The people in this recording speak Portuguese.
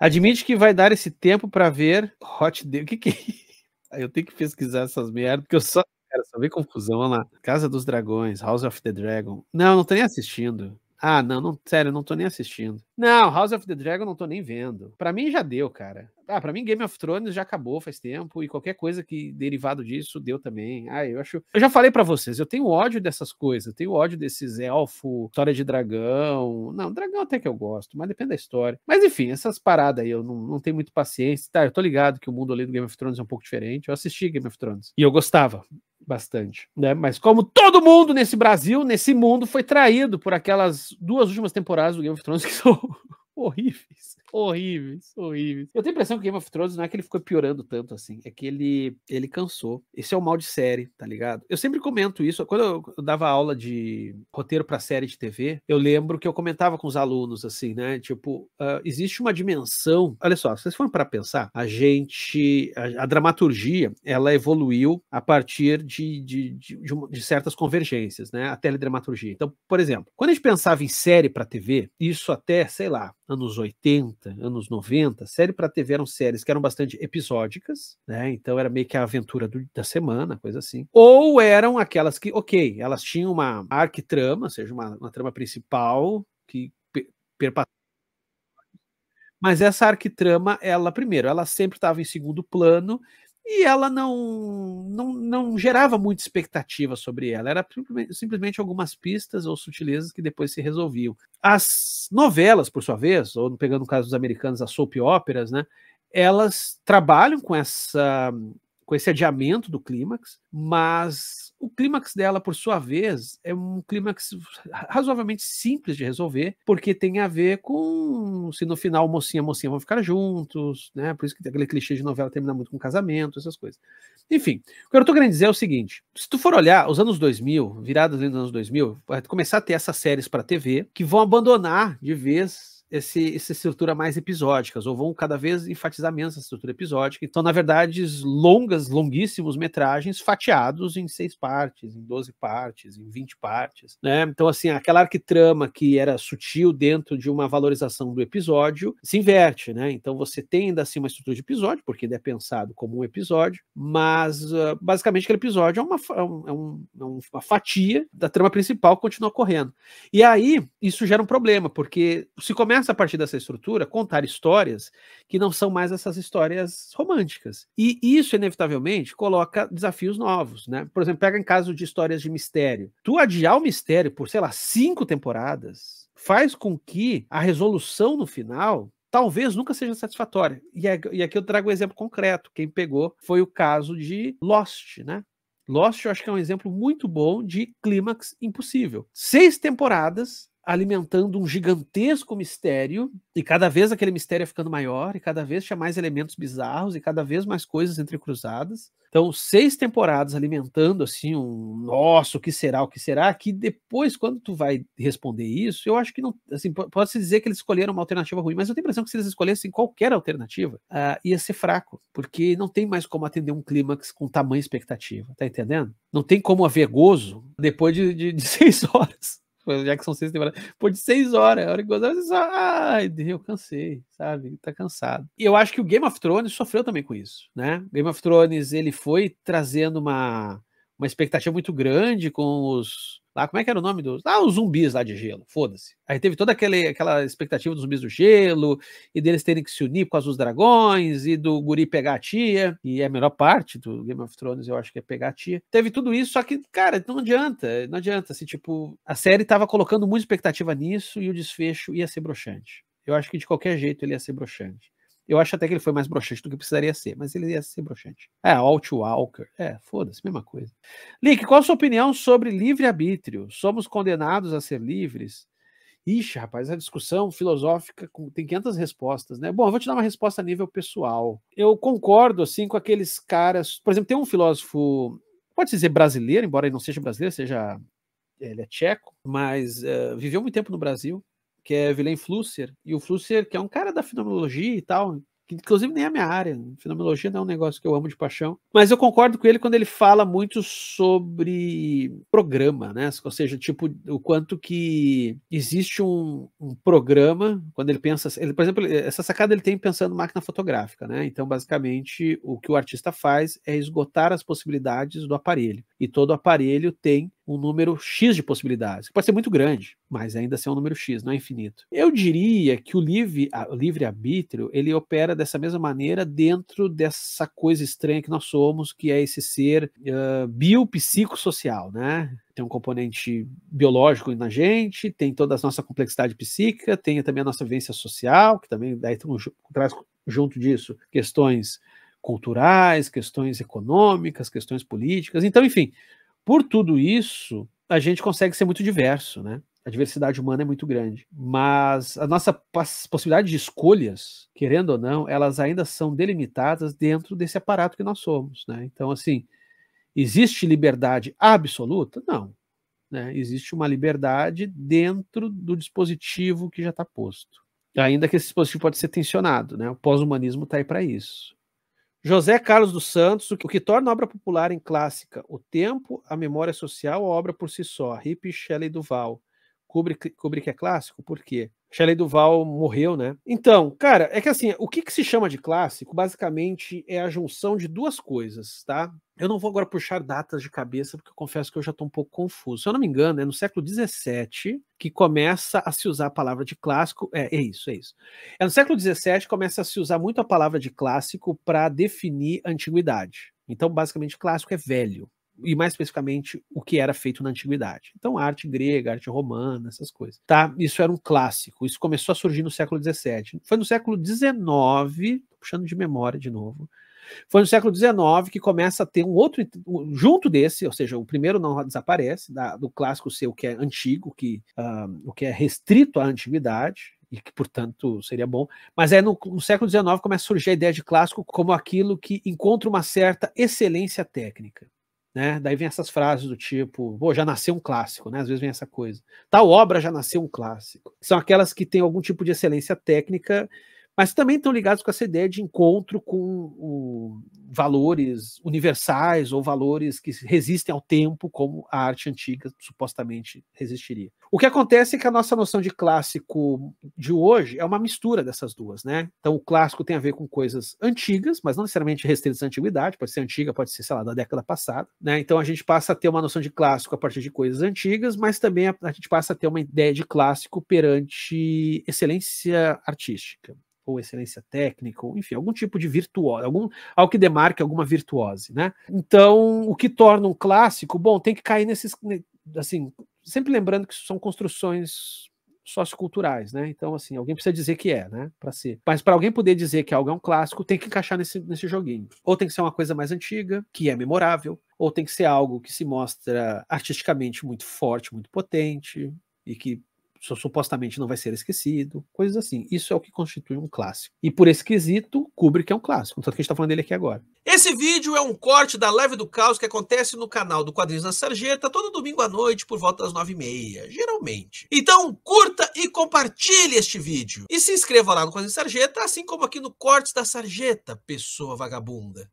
Admite que vai dar esse tempo para ver Hot Day. O que que é Eu tenho que pesquisar essas merdas, porque eu só. Cara, só vi confusão lá. Casa dos Dragões, House of the Dragon. Não, não tô nem assistindo. Ah, não, não, sério, não tô nem assistindo. Não, House of the Dragon não tô nem vendo. Para mim já deu, cara. Ah, para mim Game of Thrones já acabou faz tempo e qualquer coisa que derivado disso deu também. Ah, eu acho. Eu já falei para vocês, eu tenho ódio dessas coisas, eu tenho ódio desses elfo, história de dragão. Não, dragão até que eu gosto, mas depende da história. Mas enfim, essas paradas aí eu não, não tenho muito paciência. Tá, eu tô ligado que o mundo ali do Game of Thrones é um pouco diferente. Eu assisti Game of Thrones e eu gostava bastante, né? Mas como todo mundo nesse Brasil, nesse mundo, foi traído por aquelas duas últimas temporadas do Game of Thrones que são horríveis horríveis, horríveis. Eu tenho a impressão que Game of Thrones não é que ele ficou piorando tanto assim, é que ele, ele cansou. Esse é o mal de série, tá ligado? Eu sempre comento isso. Quando eu, dava aula de roteiro para série de TV, eu lembro que eu comentava com os alunos assim, né? Tipo, uh, existe uma dimensão. Olha só, se vocês forem para pensar, a gente, a, a, dramaturgia, ela evoluiu a partir de, de, de, de, uma, de certas convergências, né? A teledramaturgia. Então, por exemplo, quando a gente pensava em série para TV, isso até, sei lá, anos 80, anos 90, série para TV eram séries que eram bastante episódicas, né? Então era meio que a aventura do, da semana, coisa assim. Ou eram aquelas que, ok, elas tinham uma arquitrama, ou seja, uma, uma trama principal que perpassava mas essa arquitrama, ela primeiro, ela sempre estava em segundo plano e ela não, não, não gerava muita expectativa sobre ela. Era simplesmente algumas pistas ou sutilezas que depois se resolviam. As novelas, por sua vez, ou pegando o caso dos americanos, as soap óperas, né, elas trabalham com essa com esse adiamento do clímax, mas o clímax dela, por sua vez, é um clímax razoavelmente simples de resolver, porque tem a ver com se no final mocinha e mocinha vão ficar juntos, né? Por isso que aquele clichê de novela termina muito com casamento, essas coisas. Enfim, o que eu tô querendo dizer é o seguinte: se tu for olhar os anos 2000, viradas dos anos 2000, vai começar a ter essas séries para TV que vão abandonar de vez esse, essa estrutura mais episódicas, ou vão cada vez enfatizar menos essa estrutura episódica. Então, na verdade, longas, longuíssimos metragens fatiados em seis partes, em doze partes, em vinte partes. Né? Então, assim, aquela arquitrama que era sutil dentro de uma valorização do episódio se inverte, né? Então você tem ainda assim uma estrutura de episódio, porque ainda é pensado como um episódio, mas uh, basicamente aquele episódio é uma, é, um, é, é uma fatia da trama principal que continua correndo. E aí, isso gera um problema, porque se começa começa a partir dessa estrutura contar histórias que não são mais essas histórias românticas. E isso, inevitavelmente, coloca desafios novos, né? Por exemplo, pega em caso de histórias de mistério. Tu adiar o mistério por, sei lá, cinco temporadas faz com que a resolução no final talvez nunca seja satisfatória. E é, aqui eu trago um exemplo concreto. Quem pegou foi o caso de Lost, né? Lost, eu acho que é um exemplo muito bom de clímax impossível. Seis temporadas alimentando um gigantesco mistério, e cada vez aquele mistério é ficando maior, e cada vez tinha mais elementos bizarros, e cada vez mais coisas entrecruzadas. Então, seis temporadas alimentando assim um nosso o que será, o que será, que depois, quando tu vai responder isso, eu acho que não. Assim, pode-se dizer que eles escolheram uma alternativa ruim, mas eu tenho a impressão que se eles escolhessem qualquer alternativa, uh, ia ser fraco, porque não tem mais como atender um clímax com tamanha expectativa, tá entendendo? Não tem como haver gozo depois de, de, de seis horas já que são seis temporadas, pô, de seis horas, a hora que gozar, você só, ai, eu cansei, sabe? Tá cansado. E eu acho que o Game of Thrones sofreu também com isso, né? Game of Thrones, ele foi trazendo uma, uma expectativa muito grande com os Lá, ah, como é que era o nome dos. Ah, os zumbis lá de gelo, foda-se. Aí teve toda aquele, aquela expectativa dos zumbis do gelo, e deles terem que se unir com as dos dragões, e do guri pegar a tia, e é a melhor parte do Game of Thrones, eu acho que é pegar a tia. Teve tudo isso, só que, cara, não adianta, não adianta. Assim, tipo, a série tava colocando muita expectativa nisso, e o desfecho ia ser broxante. Eu acho que de qualquer jeito ele ia ser broxante. Eu acho até que ele foi mais broxante do que precisaria ser, mas ele ia ser broxante. É, Alt Walker. É, foda-se, mesma coisa. Lick, qual a sua opinião sobre livre-arbítrio? Somos condenados a ser livres? Ixi, rapaz, a discussão filosófica tem 500 respostas, né? Bom, eu vou te dar uma resposta a nível pessoal. Eu concordo, assim, com aqueles caras... Por exemplo, tem um filósofo, pode dizer brasileiro, embora ele não seja brasileiro, seja... Ele é tcheco, mas uh, viveu muito tempo no Brasil que é Vilém Flusser, e o Flusser, que é um cara da fenomenologia e tal, que inclusive nem é a minha área, fenomenologia não é um negócio que eu amo de paixão, mas eu concordo com ele quando ele fala muito sobre programa, né? Ou seja, tipo, o quanto que existe um, um programa, quando ele pensa, ele, por exemplo, essa sacada ele tem pensando máquina fotográfica, né? Então, basicamente, o que o artista faz é esgotar as possibilidades do aparelho e todo aparelho tem um número X de possibilidades, pode ser muito grande, mas ainda assim é um número X, não é infinito. Eu diria que o livre-arbítrio, livre ele opera dessa mesma maneira dentro dessa coisa estranha que nós somos, que é esse ser uh, biopsicossocial, né? Tem um componente biológico na gente, tem toda a nossa complexidade psíquica, tem também a nossa vivência social, que também daí traz junto disso questões culturais, questões econômicas, questões políticas. Então, enfim, por tudo isso, a gente consegue ser muito diverso, né? A diversidade humana é muito grande, mas a nossa possibilidade de escolhas, querendo ou não, elas ainda são delimitadas dentro desse aparato que nós somos, né? Então, assim, existe liberdade absoluta? Não. Né? Existe uma liberdade dentro do dispositivo que já está posto. Ainda que esse dispositivo pode ser tensionado, né? O pós-humanismo está aí para isso. José Carlos dos Santos, o que torna a obra popular em clássica? O tempo, a memória social, a obra por si só. Hip, Shelley Duval. Kubrick, Kubrick é clássico? Por quê? Shelley Duval morreu, né? Então, cara, é que assim, o que, que, se chama de clássico, basicamente, é a junção de duas coisas, tá? Eu não vou agora puxar datas de cabeça, porque eu confesso que eu já estou um pouco confuso. Se eu não me engano, é no século XVII que começa a se usar a palavra de clássico. É, é isso, é isso. É no século XVII que começa a se usar muito a palavra de clássico para definir antiguidade. Então, basicamente, clássico é velho, e mais especificamente o que era feito na antiguidade. Então, arte grega, arte romana, essas coisas. Tá? Isso era um clássico. Isso começou a surgir no século XVII. Foi no século XIX, puxando de memória de novo. Foi no século XIX que começa a ter um outro junto desse, ou seja, o primeiro não desaparece da, do clássico ser o que é antigo, que ah, o que é restrito à antiguidade, e que, portanto, seria bom. Mas é no, no, século XIX começa a surgir a ideia de clássico como aquilo que encontra uma certa excelência técnica. Né? Daí vem essas frases do tipo, pô, já nasceu um clássico, né? Às vezes vem essa coisa. Tal obra já nasceu um clássico. São aquelas que têm algum tipo de excelência técnica mas também estão ligados com essa ideia de encontro com o, valores universais ou valores que resistem ao tempo, como a arte antiga supostamente resistiria. O que acontece é que a nossa noção de clássico de hoje é uma mistura dessas duas, né? Então o clássico tem a ver com coisas antigas, mas não necessariamente restritas à antiguidade, pode ser antiga, pode ser, sei lá, da década passada, né? Então a gente passa a ter uma noção de clássico a partir de coisas antigas, mas também a, a gente passa a ter uma ideia de clássico perante excelência artística ou excelência técnica, ou enfim, algum tipo de virtuose, algum, algo que demarque alguma virtuose, né? Então, o que torna um clássico, bom, tem que cair nesses, né, assim, sempre lembrando que são construções socioculturais, né? Então, assim, alguém precisa dizer que é, né? Para ser. Mas para alguém poder dizer que algo é um clássico, tem que encaixar nesse, nesse joguinho. Ou tem que ser uma coisa mais antiga, que é memorável, ou tem que ser algo que se mostra artisticamente muito forte, muito potente, e que supostamente não vai ser esquecido, coisas assim. Isso é o que constitui um clássico. E por esse quesito, Kubrick é um clássico, tanto que a gente tá falando dele aqui agora. Esse vídeo é um corte da Live do Caos que acontece no canal do Quadrinhos na Sarjeta todo domingo à noite por volta das nove e meia, geralmente. Então, curta e compartilhe este vídeo. E se inscreva lá no Quadrinhos Sarjeta, assim como aqui no Cortes da Sarjeta, pessoa vagabunda.